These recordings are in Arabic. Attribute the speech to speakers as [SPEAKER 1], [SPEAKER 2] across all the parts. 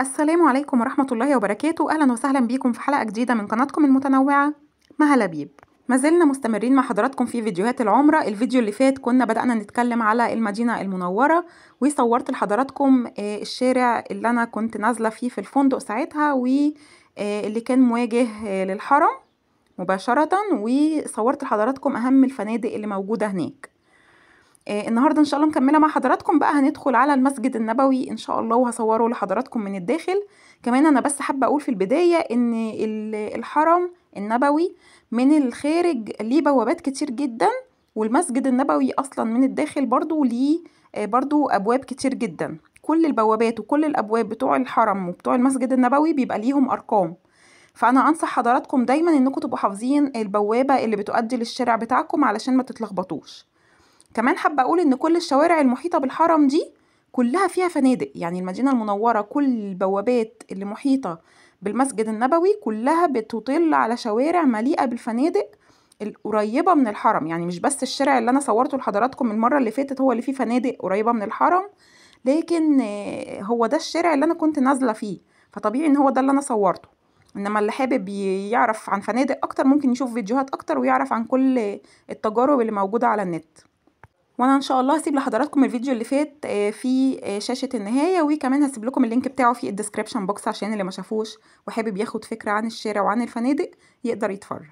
[SPEAKER 1] السلام عليكم ورحمة الله وبركاته أهلا وسهلا بيكم في حلقة جديدة من قناتكم المتنوعة مها لبيب ما زلنا مستمرين مع حضراتكم في فيديوهات العمرة الفيديو اللي فات كنا بدأنا نتكلم على المدينة المنورة وصورت لحضراتكم آه، الشارع اللي أنا كنت نازلة فيه في الفندق ساعتها واللي آه، كان مواجه آه، للحرم مباشرة وصورت لحضراتكم أهم الفنادق اللي موجودة هناك آه النهارده ان شاء الله مكمله مع حضراتكم بقى هندخل على المسجد النبوي ان شاء الله وهصوره لحضراتكم من الداخل كمان انا بس حابه اقول في البدايه ان الحرم النبوي من الخارج ليه بوابات كتير جدا والمسجد النبوي اصلا من الداخل برضو ليه آه، برضو ابواب كتير جدا كل البوابات وكل الابواب بتوع الحرم وبتوع المسجد النبوي بيبقى ليهم ارقام فانا انصح حضراتكم دايما انكم تبقوا حافظين البوابه اللي بتؤدي للشارع بتاعكم علشان ما تتلخبطوش كمان حابة أقول إن كل الشوارع المحيطة بالحرم دي كلها فيها فنادق يعني المدينة المنورة كل البوابات اللي محيطة بالمسجد النبوي كلها بتطل على شوارع مليئة بالفنادق القريبة من الحرم يعني مش بس الشارع اللي أنا صورته لحضراتكم المرة اللي فاتت هو اللي فيه فنادق قريبة من الحرم لكن آه، هو ده الشارع اللي أنا كنت نازلة فيه فطبيعي إن هو ده اللي أنا صورته إنما اللي حابب يعرف عن فنادق أكتر ممكن يشوف فيديوهات أكتر ويعرف عن كل التجارب اللي موجودة على النت وانا ان شاء الله هسيب لحضراتكم الفيديو اللي فات آه، في آه، شاشه النهايه وكمان هسيب لكم اللينك بتاعه في الديسكربشن بوكس عشان اللي ما شافوش وحابب ياخد فكره عن الشارع وعن الفنادق يقدر يتفرج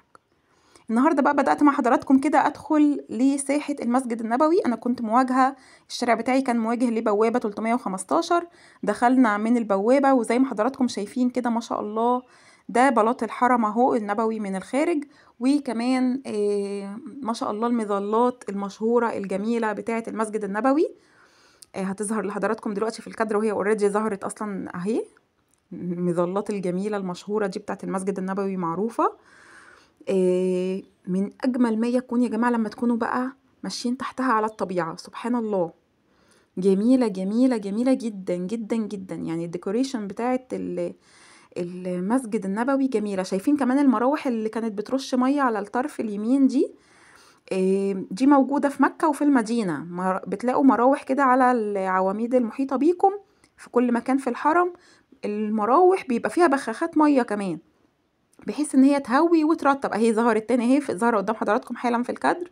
[SPEAKER 1] النهارده بقى بدات مع حضراتكم كده ادخل لساحه المسجد النبوي انا كنت مواجهه الشارع بتاعي كان مواجه لبوابه 315 دخلنا من البوابه وزي ما حضراتكم شايفين كده ما شاء الله ده بلاط الحرم اهو النبوي من الخارج وكمان آه، ما شاء الله المظلات المشهورة الجميلة بتاعة المسجد النبوي آه، هتظهر لحضراتكم دلوقتي في الكادر وهي اوريدي ظهرت اصلا اهي المظلات الجميلة المشهورة دي بتاعة المسجد النبوي معروفة آه، من أجمل ما يكون يا جماعة لما تكونوا بقى ماشيين تحتها على الطبيعة سبحان الله جميلة جميلة جميلة جدا جدا جدا يعني الديكوريشن بتاعه المسجد النبوي جميلة شايفين كمان المراوح اللي كانت بترش مية على الطرف اليمين دي دي موجودة في مكة وفي المدينة بتلاقوا مراوح كده على العواميد المحيطة بيكم في كل مكان في الحرم المراوح بيبقى فيها بخاخات مية كمان بحيث ان هي تهوي وترطب اهي ظهرت تاني اهي ظهر قدام حضراتكم حالا في الكادر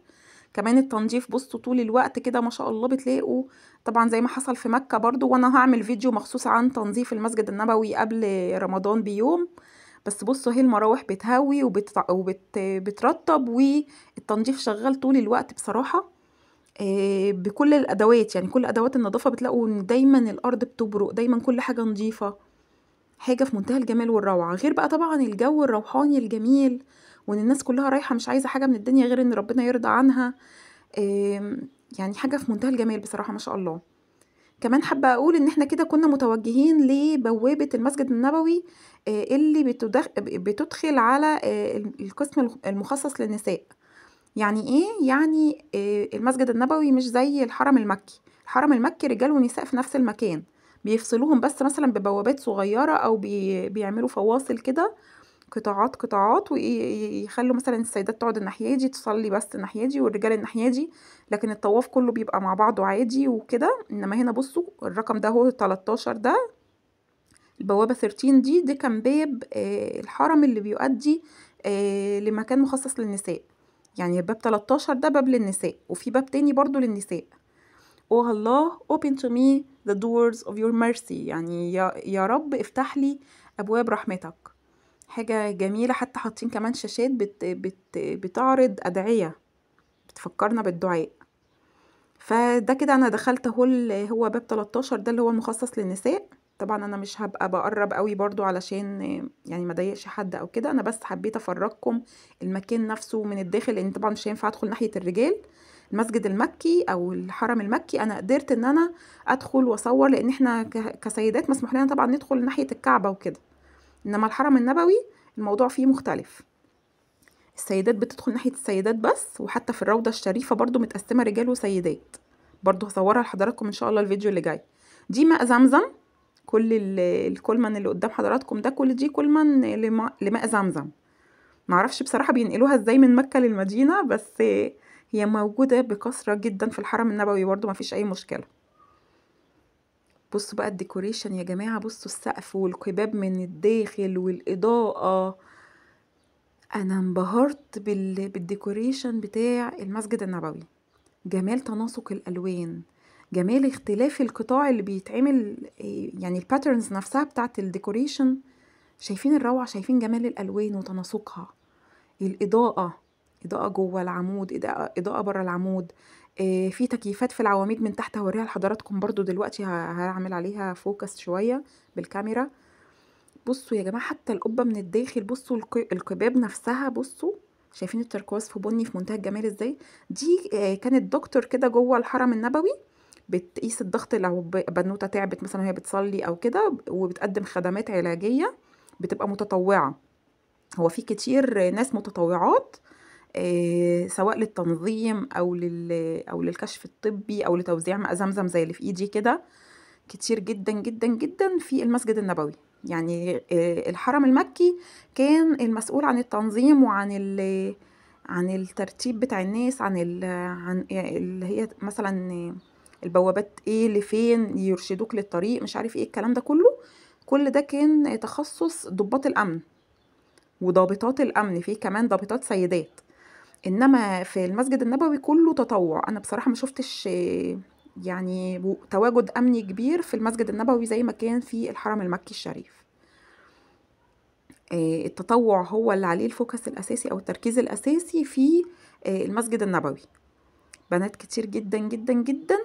[SPEAKER 1] كمان التنظيف بصوا طول الوقت كده ما شاء الله بتلاقوا طبعا زي ما حصل في مكة برضو وانا هعمل فيديو مخصوص عن تنظيف المسجد النبوي قبل رمضان بيوم بس بصوا اهي المراوح بتهوي وبترطب والتنظيف شغال طول الوقت بصراحة بكل الادوات يعني كل ادوات النظافة بتلاقوا ان دايما الارض بتبرق دايما كل حاجة نظيفة حاجة في منتهى الجمال والروعة غير بقى طبعا الجو الروحاني الجميل وان الناس كلها رايحه مش عايزه حاجه من الدنيا غير ان ربنا يرضى عنها يعني حاجه في منتهى الجمال بصراحه ما شاء الله كمان حابه اقول ان احنا كده كنا متوجهين لبوابه المسجد النبوي آه، اللي بتدخل على آه، القسم المخصص للنساء يعني ايه يعني آه، المسجد النبوي مش زي الحرم المكي الحرم المكي رجال ونساء في نفس المكان بيفصلوهم بس مثلا ببوابات صغيره او بيعملوا فواصل كده قطاعات قطاعات ويخلوا مثلا السيدات تقعد الناحيه دي تصلي بس الناحيه دي والرجال الناحيه دي لكن الطواف كله بيبقى مع بعضه عادي وكده انما هنا بصوا الرقم ده هو 13 ده البوابه 13 دي ده كان باب آه، الحرم اللي بيؤدي آه، لمكان مخصص للنساء يعني الباب 13 ده باب للنساء وفي باب تاني برضو للنساء اوه oh الله open to me the doors of your mercy يعني يا رب افتح لي أبواب رحمتك حاجة جميلة حتى حاطين كمان شاشات بت بت بتعرض أدعية بتفكرنا بالدعاء فده كده أنا دخلت هو هو باب 13 ده اللي هو المخصص للنساء طبعا أنا مش هبقى بقرب قوي برضو علشان يعني ما ضايقش حد أو كده أنا بس حبيت أفرجكم المكان نفسه من الداخل لأن طبعا مش هينفع أدخل ناحية الرجال المسجد المكي او الحرم المكي انا قدرت ان انا ادخل واصور لان احنا كسيدات مسموح لنا طبعا ندخل ناحيه الكعبه وكده إنما الحرم النبوي الموضوع فيه مختلف السيدات بتدخل ناحية السيدات بس وحتى في الروضة الشريفة برضو متقسمة رجال وسيدات برضو هصورها لحضراتكم إن شاء الله الفيديو اللي جاي دي ماء زمزم كل الكولمان اللي قدام حضراتكم ده كل دي كولمان لماء زمزم معرفش بصراحة بينقلوها ازاي من مكة للمدينة بس هي موجودة بكثرة جدا في الحرم النبوي برضو مفيش أي مشكلة بصوا بقى الديكوريشن يا جماعة بصوا السقف والقباب من الداخل والإضاءة أنا انبهرت بالديكوريشن بتاع المسجد النبوي جمال تناسق الألوان جمال اختلاف القطاع اللي بيتعمل يعني الباترنز نفسها بتاعت الديكوريشن شايفين الروعة شايفين جمال الألوان وتناسقها الإضاءة إضاءة جوه العمود إضاءة, إضاءة بره العمود آه، في تكييفات في العواميد من تحت هوريها لحضراتكم برضو دلوقتي هعمل عليها فوكس شوية بالكاميرا. بصوا يا جماعة حتى القبة من الداخل بصوا القباب نفسها بصوا شايفين التركواز في بني في منتهى الجمال ازاي؟ دي آه، كانت دكتور كده جوه الحرم النبوي بتقيس الضغط لو بنوتة تعبت مثلا وهي بتصلي أو كده وبتقدم خدمات علاجية بتبقى متطوعة. هو في كتير ناس متطوعات آه، سواء للتنظيم أو, لل... أو للكشف الطبي أو لتوزيع ماء زمزم زي اللي في إيدي كده كتير جدا جدا جدا في المسجد النبوي يعني آه، الحرم المكي كان المسؤول عن التنظيم وعن ال... عن الترتيب بتاع الناس عن ال... عن اللي هي مثلا البوابات ايه لفين يرشدوك للطريق مش عارف ايه الكلام ده كله كل ده كان تخصص ضباط الامن وضابطات الامن في كمان ضابطات سيدات إنما في المسجد النبوي كله تطوع أنا بصراحة ما شفتش يعني تواجد أمني كبير في المسجد النبوي زي ما كان في الحرم المكي الشريف آه، التطوع هو اللي عليه الفوكس الأساسي أو التركيز الأساسي في آه، المسجد النبوي بنات كتير جدا جدا جدا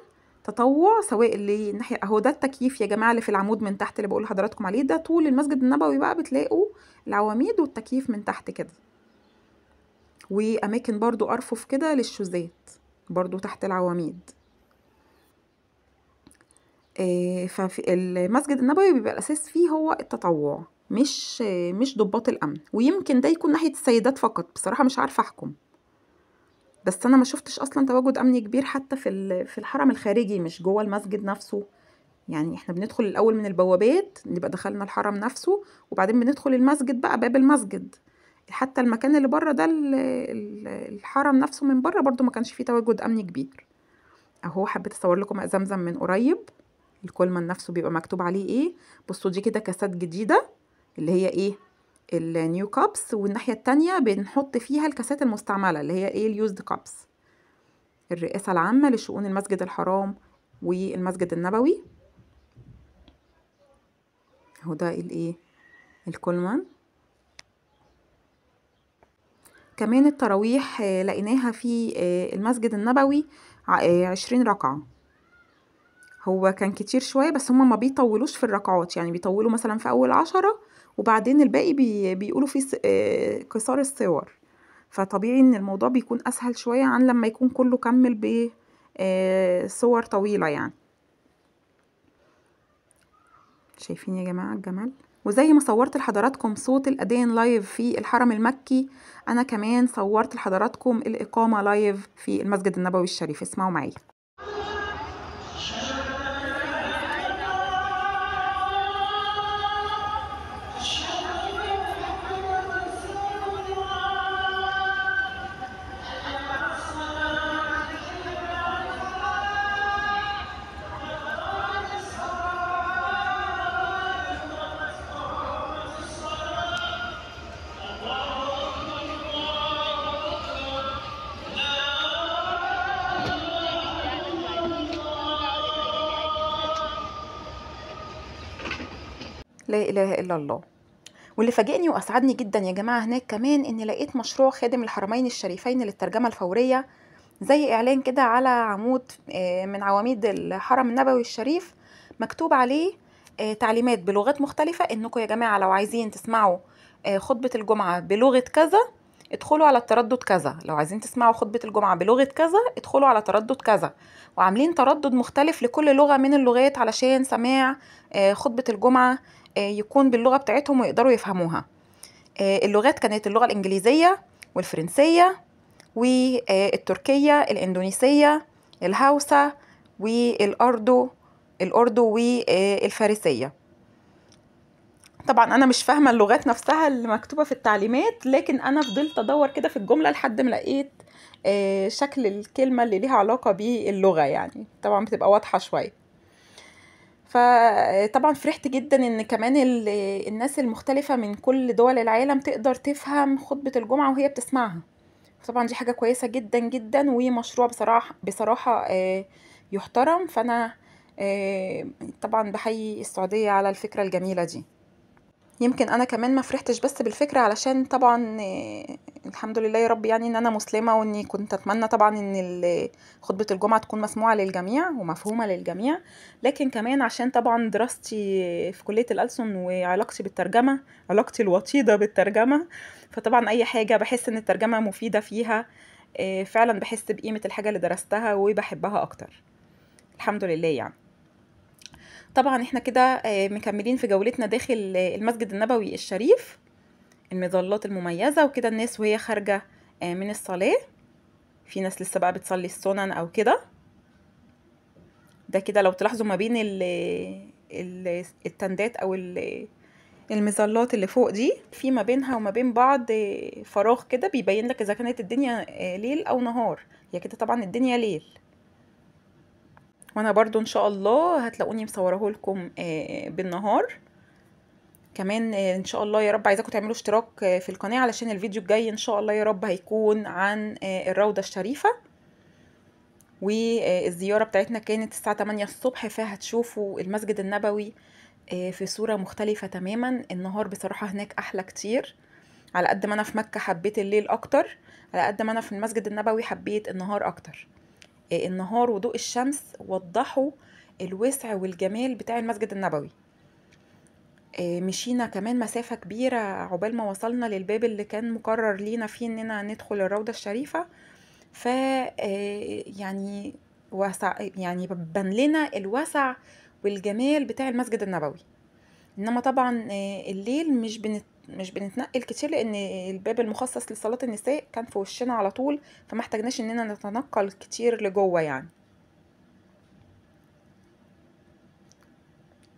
[SPEAKER 1] تطوع سواء اللي ناحية اهو ده التكييف يا جماعة اللي في العمود من تحت اللي بقول لحضراتكم عليه ده طول المسجد النبوي بقى بتلاقوا العواميد والتكييف من تحت كده وأماكن برضو أرفف كده للشوزات برضو تحت العواميد آه، ففي المسجد النبوي بيبقى الأساس فيه هو التطوع مش مش ضباط الأمن ويمكن ده يكون ناحية السيدات فقط بصراحة مش عارفة أحكم بس أنا ما شفتش أصلا تواجد أمني كبير حتى في في الحرم الخارجي مش جوه المسجد نفسه يعني احنا بندخل الأول من البوابات نبقى دخلنا الحرم نفسه وبعدين بندخل المسجد بقى باب المسجد حتى المكان اللي بره ده الحرم نفسه من بره برضو ما كانش فيه تواجد امني كبير اهو حبيت اصور لكم زمزم من قريب الكولمان نفسه بيبقى مكتوب عليه ايه بصوا دي كده كاسات جديده اللي هي ايه النيو كابس والناحيه التانية بنحط فيها الكاسات المستعمله اللي هي ايه اليوزد كابس الرئاسه العامه لشؤون المسجد الحرام والمسجد النبوي اهو ده الايه الكولمان كمان التراويح آه، لقيناها في آه، المسجد النبوي آه، عشرين ركعة هو كان كتير شوية بس هما ما بيطولوش في الركعات يعني بيطولوا مثلا في أول عشرة وبعدين الباقي بي بيقولوا فيه قصار الصور فطبيعي ان الموضوع بيكون اسهل شوية عن لما يكون كله كمل بصور طويلة يعني شايفين يا جماعة الجمال؟ وزي ما صورت لحضراتكم صوت الأذان لايف في الحرم المكي أنا كمان صورت لحضراتكم الإقامة لايف في المسجد النبوي الشريف اسمعوا معايا لا إله إلا الله واللي فاجئني وأسعدني جدا يا جماعة هناك كمان إني لقيت مشروع خادم الحرمين الشريفين للترجمة الفورية زي إعلان كده على عمود آه، من عواميد الحرم النبوي الشريف مكتوب عليه آه، تعليمات بلغات مختلفة إنكم يا جماعة لو عايزين تسمعوا آه، خطبة الجمعة بلغة كذا ادخلوا على التردد كذا لو عايزين تسمعوا خطبة الجمعة بلغة كذا ادخلوا على تردد كذا وعاملين تردد مختلف لكل لغة من اللغات علشان سماع خطبة الجمعة آه، يكون باللغه بتاعتهم ويقدروا يفهموها آه، اللغات كانت اللغه الانجليزيه والفرنسيه والتركيه الاندونيسيه الهوسه والاردو الاردو والفارسيه طبعا انا مش فاهمه اللغات نفسها اللي مكتوبه في التعليمات لكن انا فضلت ادور كده في الجمله لحد ما لقيت آه، شكل الكلمه اللي ليها علاقه باللغه يعني طبعا بتبقى واضحه شويه فطبعا فرحت جدا ان كمان الناس المختلفة من كل دول العالم تقدر تفهم خطبة الجمعة وهي بتسمعها طبعا دي حاجة كويسة جدا جدا ومشروع بصراحة بصراحة آه، يحترم فانا آه، طبعا بحيي السعودية على الفكرة الجميلة دي يمكن انا كمان ما فرحتش بس بالفكره علشان طبعا الحمد لله يا رب يعني ان انا مسلمه واني كنت اتمنى طبعا ان خطبه الجمعه تكون مسموعه للجميع ومفهومه للجميع لكن كمان عشان طبعا دراستي في كليه الالسن وعلاقتي بالترجمه علاقتي الوطيده بالترجمه فطبعا اي حاجه بحس ان الترجمه مفيده فيها آه، فعلا بحس بقيمه الحاجه اللي درستها وبحبها اكتر الحمد لله يعني طبعا احنا كده آه، مكملين في جولتنا داخل آه، المسجد النبوي الشريف المظلات المميزة وكده الناس وهي خارجة آه، من الصلاة في ناس لسه بقى بتصلي السنن او كده ده كده لو تلاحظوا ما بين التندات او المظلات اللي فوق دي في ما بينها وما بين بعض فراغ كده بيبين لك اذا كانت الدنيا ليل او نهار هي كده طبعا الدنيا ليل وانا برضو ان شاء الله هتلاقوني مصوره لكم آه، بالنهار كمان آه، ان شاء الله يا رب عايزاكم تعملوا اشتراك آه، في القناه علشان الفيديو الجاي ان شاء الله يا رب هيكون عن الروضه الشريفه والزياره بتاعتنا كانت الساعه 8 الصبح فهتشوفوا المسجد النبوي في صوره مختلفه تماما النهار بصراحه هناك احلى كتير على قد ما انا في مكه حبيت الليل اكتر على قد ما انا في المسجد النبوي حبيت النهار اكتر النهار وضوء الشمس وضحوا الوسع والجمال بتاع المسجد النبوي آه، مشينا كمان مسافة كبيرة عقبال ما وصلنا للباب اللي كان مقرر لينا فيه اننا ندخل الروضة الشريفة ف آه، يعني وسع يعني بان لنا الوسع والجمال بتاع المسجد النبوي انما طبعا آه، الليل مش بنت مش بنتنقل كتير لان الباب المخصص لصلاه النساء كان في وشنا على طول فما احتاجناش اننا نتنقل كتير لجوه يعني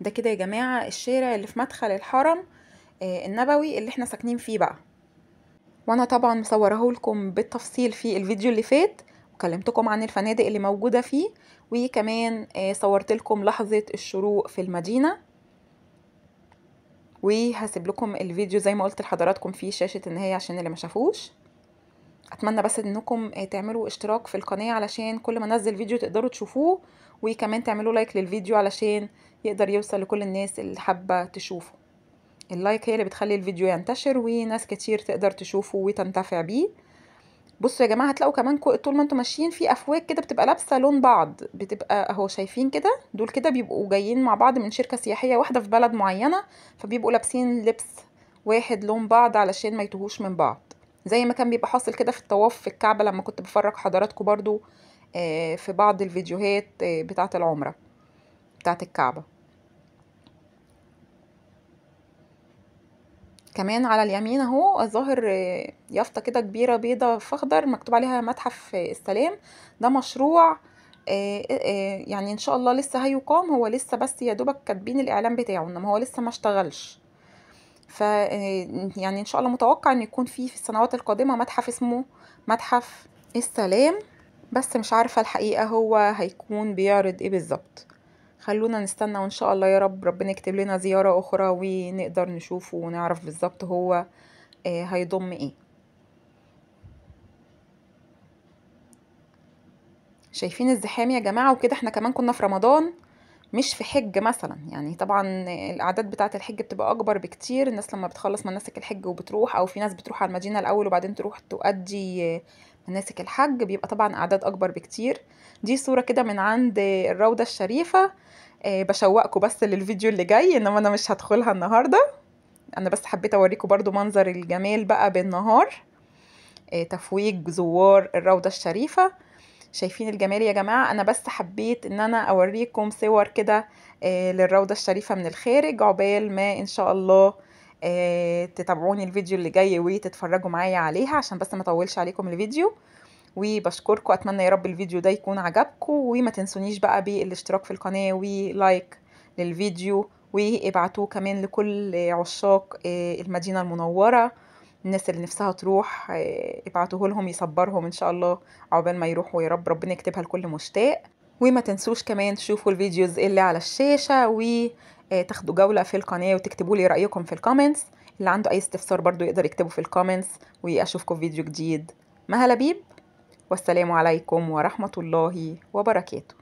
[SPEAKER 1] ده كده يا جماعه الشارع اللي في مدخل الحرم آه، النبوي اللي احنا ساكنين فيه بقى وانا طبعا مصوره لكم بالتفصيل في الفيديو اللي فات وكلمتكم عن الفنادق اللي موجوده فيه وكمان آه، صورت لكم لحظه الشروق في المدينه وهسيب لكم الفيديو زي ما قلت لحضراتكم في شاشه النهايه عشان اللي ما شافوش اتمنى بس انكم آه، تعملوا اشتراك في القناه علشان كل ما انزل فيديو تقدروا تشوفوه وكمان تعملوا لايك للفيديو علشان يقدر يوصل لكل الناس اللي حابه تشوفه اللايك هي اللي بتخلي الفيديو ينتشر وناس كتير تقدر تشوفه وتنتفع بيه بصوا يا جماعه هتلاقوا كمان طول ما انتم ماشيين في افواج كده بتبقى لابسه لون بعض بتبقى اهو شايفين كده دول كده بيبقوا جايين مع بعض من شركه سياحيه واحده في بلد معينه فبيبقوا لابسين لبس واحد لون بعض علشان ما يتوهوش من بعض زي ما كان بيبقى حاصل كده في الطواف في الكعبه لما كنت بفرج حضراتكم برضو آه، في بعض الفيديوهات آه، بتاعه العمره بتاعه الكعبه كمان على اليمين اهو الظاهر يافطه كده كبيره بيضه في اخضر مكتوب عليها متحف السلام ده مشروع آه، آه، آه، يعني ان شاء الله لسه هيقام هو لسه بس يا دوبك كاتبين الاعلان بتاعه انما هو لسه ما اشتغلش ف يعني ان شاء الله متوقع ان يكون فيه في السنوات القادمه متحف اسمه متحف السلام بس مش عارفه الحقيقه هو هيكون بيعرض ايه بالظبط خلونا نستنى وان شاء الله يا رب ربنا يكتب لنا زيارة اخرى ونقدر نشوفه ونعرف بالظبط هو آه، هيضم ايه شايفين الزحام يا جماعة وكده احنا كمان كنا في رمضان مش في حج مثلا يعني طبعا الاعداد بتاعه الحج بتبقى اكبر بكتير الناس لما بتخلص مناسك الحج وبتروح او في ناس بتروح على المدينه الاول وبعدين تروح تؤدي آه، مناسك الحج بيبقى طبعا اعداد اكبر بكتير دي صوره كده من عند الروضه الشريفه آه، بشوقكم بس للفيديو اللي جاي انما انا مش هدخلها النهارده انا بس حبيت اوريكم برضو منظر الجمال بقى بالنهار آه، تفويج زوار الروضه الشريفه شايفين الجمال يا جماعه انا بس حبيت ان انا اوريكم صور كده آه، للروضه الشريفه من الخارج عقبال ما ان شاء الله آه، تتابعوني الفيديو اللي جاي وتتفرجوا معايا عليها عشان بس ما اطولش عليكم الفيديو وبشكركم اتمنى يا رب الفيديو ده يكون عجبكم وما تنسونيش بقى بالاشتراك في القناه ولايك للفيديو وابعتوه كمان لكل عشاق آه، المدينه المنوره الناس اللي نفسها تروح آه، ابعتوه لهم يصبرهم ان شاء الله عقبال ما يروحوا يا رب ربنا يكتبها لكل مشتاق وما تنسوش كمان تشوفوا الفيديوز اللي على الشاشة آه، تاخدوا جولة في القناة وتكتبوا لي رأيكم في الكومنتس اللي عنده أي استفسار برضو يقدر يكتبه في الكومنتس وأشوفكم في فيديو جديد مها لبيب والسلام عليكم ورحمة الله وبركاته